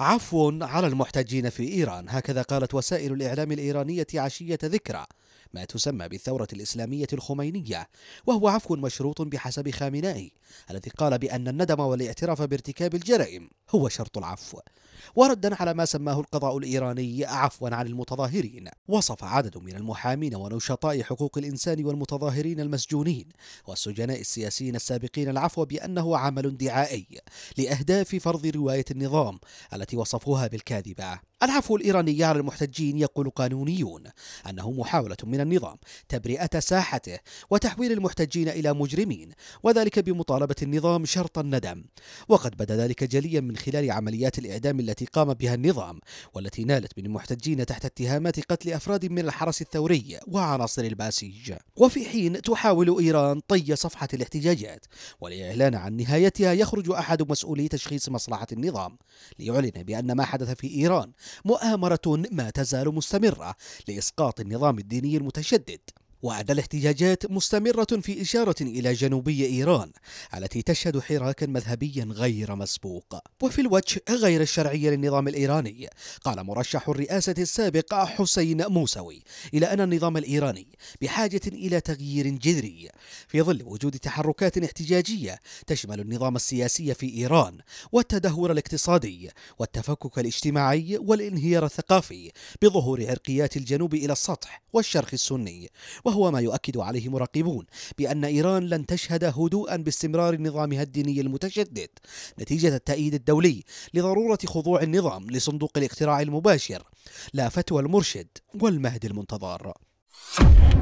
عفو على المحتجين في إيران هكذا قالت وسائل الإعلام الإيرانية عشية ذكرى ما تسمى بالثورة الإسلامية الخمينية وهو عفو مشروط بحسب خامنائي الذي قال بأن الندم والاعتراف بارتكاب الجرائم هو شرط العفو وردا على ما سماه القضاء الإيراني عفوا عن المتظاهرين وصف عدد من المحامين ونشطاء حقوق الإنسان والمتظاهرين المسجونين والسجناء السياسيين السابقين العفو بأنه عمل دعائي لأهداف فرض رواية النظام التي وصفوها بالكاذبة العفو الإيراني على المحتجين يقول قانونيون أنه محاولة من النظام تبرئة ساحته وتحويل المحتجين إلى مجرمين وذلك بمطالبة النظام شرط الندم وقد بدا ذلك جليا من خلال عمليات الإعدام التي قام بها النظام والتي نالت من المحتجين تحت اتهامات قتل أفراد من الحرس الثوري وعناصر الباسيج وفي حين تحاول إيران طي صفحة الاحتجاجات والإعلان عن نهايتها يخرج أحد مسؤولي تشخيص مصلحة النظام ليعلن بأن ما حدث في إيران مؤامرة ما تزال مستمرة لإسقاط النظام الديني المتشدد وأن الاحتجاجات مستمرة في إشارة إلى جنوبي إيران التي تشهد حراكا مذهبيا غير مسبوق وفي الوجه غير الشرعي للنظام الإيراني قال مرشح الرئاسة السابق حسين موسوي إلى أن النظام الإيراني بحاجة إلى تغيير جذري في ظل وجود تحركات احتجاجية تشمل النظام السياسي في إيران والتدهور الاقتصادي والتفكك الاجتماعي والانهيار الثقافي بظهور عرقيات الجنوب إلى السطح والشرق السني وهو ما يؤكد عليه مراقبون بأن إيران لن تشهد هدوءا باستمرار نظامها الديني المتشدد نتيجة التأييد الدولي لضرورة خضوع النظام لصندوق الاقتراع المباشر لا فتوى المرشد والمهد المنتظر